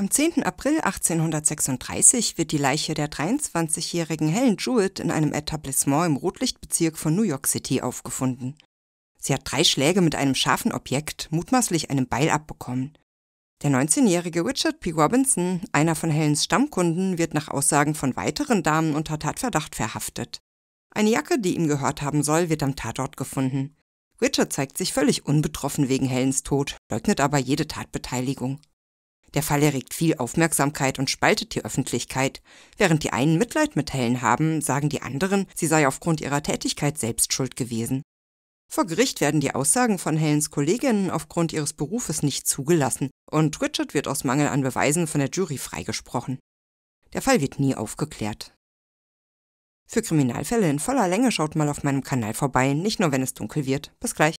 Am 10. April 1836 wird die Leiche der 23-jährigen Helen Jewett in einem Etablissement im Rotlichtbezirk von New York City aufgefunden. Sie hat drei Schläge mit einem scharfen Objekt, mutmaßlich einem Beil, abbekommen. Der 19-jährige Richard P. Robinson, einer von Helens Stammkunden, wird nach Aussagen von weiteren Damen unter Tatverdacht verhaftet. Eine Jacke, die ihm gehört haben soll, wird am Tatort gefunden. Richard zeigt sich völlig unbetroffen wegen Helens Tod, leugnet aber jede Tatbeteiligung. Der Fall erregt viel Aufmerksamkeit und spaltet die Öffentlichkeit. Während die einen Mitleid mit Helen haben, sagen die anderen, sie sei aufgrund ihrer Tätigkeit selbst schuld gewesen. Vor Gericht werden die Aussagen von Helens Kolleginnen aufgrund ihres Berufes nicht zugelassen und Richard wird aus Mangel an Beweisen von der Jury freigesprochen. Der Fall wird nie aufgeklärt. Für Kriminalfälle in voller Länge schaut mal auf meinem Kanal vorbei, nicht nur wenn es dunkel wird. Bis gleich.